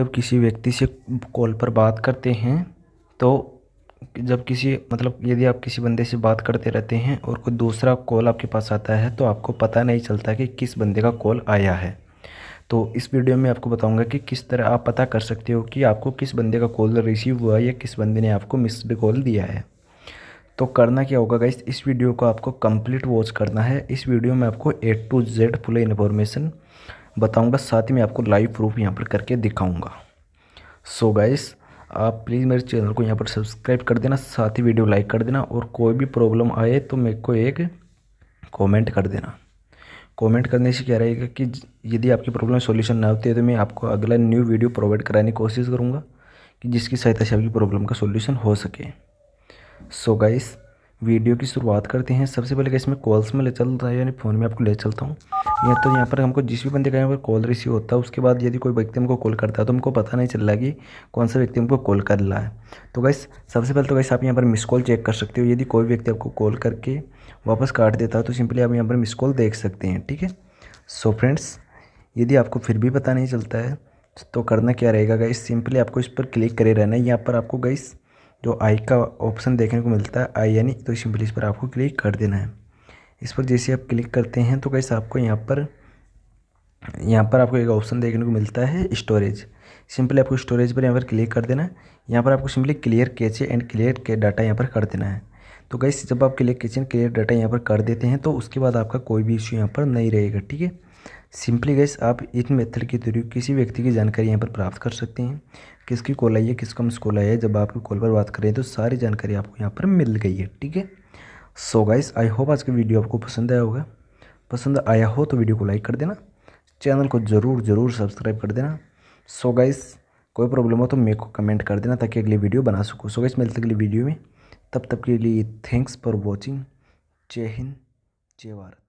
जब किसी व्यक्ति से कॉल पर बात करते हैं तो जब किसी मतलब यदि आप किसी बंदे से बात करते रहते हैं और कोई दूसरा कॉल आपके पास आता है तो आपको पता नहीं चलता कि किस बंदे का कॉल आया है तो इस वीडियो में आपको बताऊंगा कि किस तरह आप पता कर सकते हो कि आपको किस बंदे का कॉल रिसीव हुआ या किस बंदे ने आपको मिस्ड कॉल दिया है तो करना क्या होगा गाइस इस वीडियो को आपको कंप्लीट वॉच करना है इस वीडियो में आपको A to Z full information बताऊंगा साथ ही मैं आपको लाइव प्रूफ यहाँ पर करके दिखाऊंगा सो so गाइस आप प्लीज़ मेरे चैनल को यहाँ पर सब्सक्राइब कर देना साथ ही वीडियो लाइक कर देना और कोई भी प्रॉब्लम आए तो मेरे को एक कॉमेंट कर देना कमेंट करने से क्या रहेगा कि यदि आपकी प्रॉब्लम सॉल्यूशन ना होती है तो मैं आपको अगला न्यू वीडियो प्रोवाइड कराने की कोशिश करूँगा कि जिसकी सहायता से आपकी प्रॉब्लम का सॉल्यूशन हो सके सो so गाइस वीडियो की शुरुआत करते हैं सबसे पहले इसमें कॉल्स में ले चलता है यानी फ़ोन में आपको ले चलता हूँ या तो यहाँ पर हमको जिस भी बंदे का यहाँ पर कॉल रिसीव होता है उसके बाद यदि कोई व्यक्ति हमको कॉल करता है तो हमको पता नहीं चल रहा कि कौन सा व्यक्ति हमको कॉल कर रहा है तो गैस सबसे पहले तो गैस आप यहाँ पर मिस कॉल चेक कर सकते हो यदि कोई व्यक्ति आपको कॉल करके वापस काट देता है तो सिंपली आप यहाँ पर मिस कॉल देख सकते हैं ठीक है सो फ्रेंड्स यदि आपको फिर भी पता नहीं चलता है तो करना क्या रहेगा गैस सिंपली आपको इस पर क्लिक करे रहना है यहाँ पर आपको गैस जो आई का ऑप्शन देखने को मिलता है आई यानी तो सिंपली इस पर आपको क्लिक कर देना है इस पर जैसे आप क्लिक करते हैं तो कैसे आपको यहाँ पर यहाँ पर आपको एक ऑप्शन देखने को मिलता है स्टोरेज सिंपली आपको स्टोरेज पर यहाँ पर क्लिक कर देना है यहाँ पर आपको simply clear cache and clear के डाटा यहाँ पर कर देना है तो कैसे जब आप clear cache and clear data यहाँ पर कर देते हैं तो उसके बाद आपका कोई भी इशू यहाँ पर नहीं रहेगा ठीक है सिंपली गैस आप इस मेथड के थ्रू किसी व्यक्ति की जानकारी यहाँ पर प्राप्त कर सकते हैं किसकी कॉल आई है किस कम कॉल आया है जब आप कॉल पर बात करें तो सारी जानकारी आपको यहाँ पर मिल गई है ठीक है सो गाइस आई होप आज की वीडियो आपको पसंद आया होगा पसंद आया हो तो वीडियो को लाइक कर देना चैनल को ज़रूर ज़रूर सब्सक्राइब कर देना सो so गाइस कोई प्रॉब्लम हो तो मेरे को कमेंट कर देना ताकि अगली वीडियो बना सकूँ सो गाइस मिलते अगली वीडियो में तब तक के लिए थैंक्स फॉर वॉचिंग जय हिंद जय भारत